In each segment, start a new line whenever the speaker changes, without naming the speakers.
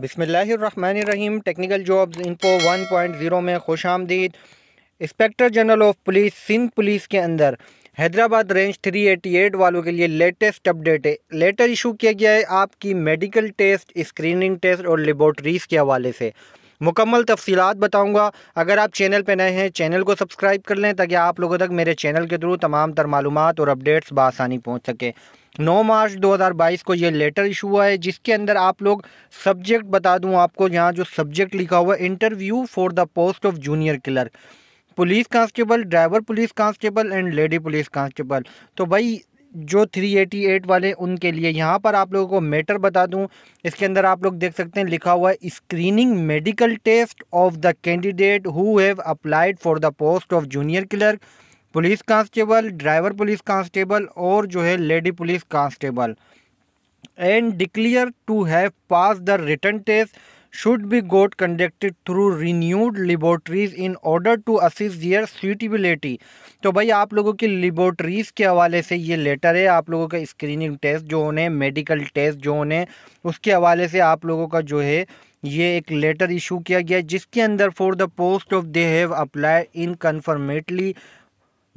बिसमीम technical jobs इनको one point zero में खुश आमदीद inspector general of police Sindh police के अंदर हैदराबाद रेंज 388 वालों के लिए लेटेस्ट अपडेट है लेटर इशू किया गया है आपकी मेडिकल टेस्ट स्क्रीनिंग टेस्ट और लेबॉर्ट्रीज़ के हवाले से मुकम्मल तफसीत बताऊँगा अगर आप चैनल पर नए हैं चैनल को सब्सक्राइब कर लें ताकि आप लोगों तक मेरे चैनल के थ्रू तमाम तर मालूम और अपडेट्स बसानी पहुँच सकें नौ मार्च 2022 को ये लेटर इशू हुआ है जिसके अंदर आप लोग सब्जेक्ट बता दूं आपको यहाँ जो सब्जेक्ट लिखा हुआ है interview for the post of junior clerk police constable driver police constable and lady police constable तो भाई जो 388 वाले उनके लिए यहाँ पर आप लोगों को मैटर बता दूँ इसके अंदर आप लोग देख सकते हैं लिखा हुआ है screening medical test of the candidate who have applied for the post of junior clerk police constable driver police constable और जो है lady police constable and declare to have pass the written test should be got conducted through renowned laboratories in order to assist their suitability तो भाई आप लोगों की laboratories के हवाले से ये लेटर है आप लोगों का स्क्रीनिंग टेस्ट जो होने मेडिकल टेस्ट जो होने उसके हवाले से आप लोगों का जो है ये एक लेटर इशू किया गया जिसके अंदर for the post of they have apply in conformity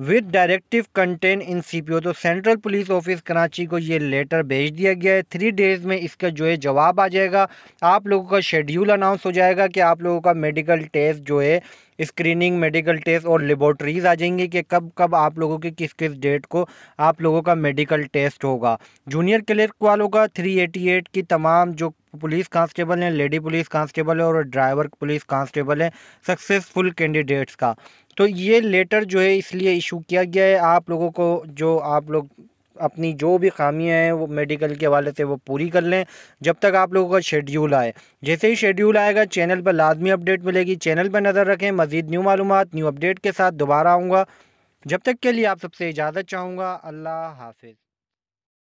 with directive contained in C P O तो सेंट्रल पुलिस ऑफिस कराची को ये लेटर भेज दिया गया है थ्री डेज़ में इसका जो है जवाब आ जाएगा आप लोगों का शेड्यूल अनाउंस हो जाएगा कि आप लोगों का मेडिकल टेस्ट जो है स्क्रीनिंग मेडिकल टेस्ट और लेबोरेटरीज आ जाएंगी कि कब कब आप लोगों की किस किस डेट को आप लोगों का मेडिकल टेस्ट होगा जूनियर क्लर्क वालों का एट की तमाम जो पुलिस कांस्टेबल हैं लेडी पुलिस कांस्टेबल है और ड्राइवर पुलिस कांस्टेबल हैं सक्सेसफुल कैंडिडेट्स का तो ये लेटर जो है इसलिए इशू किया गया है आप लोगों को जो आप लोग अपनी जो भी खामियां हैं वो मेडिकल के हवाले से वो पूरी कर लें जब तक आप लोगों का शेड्यूल आए जैसे ही शेड्यूल आएगा चैनल पर लाजमी अपडेट मिलेगी चैनल पर नज़र रखें मज़ीद न्यू मालूम न्यू अपडेट के साथ दोबारा आऊँगा जब तक के लिए आप सबसे इजाज़त चाहूँगा अल्लाह हाफिज़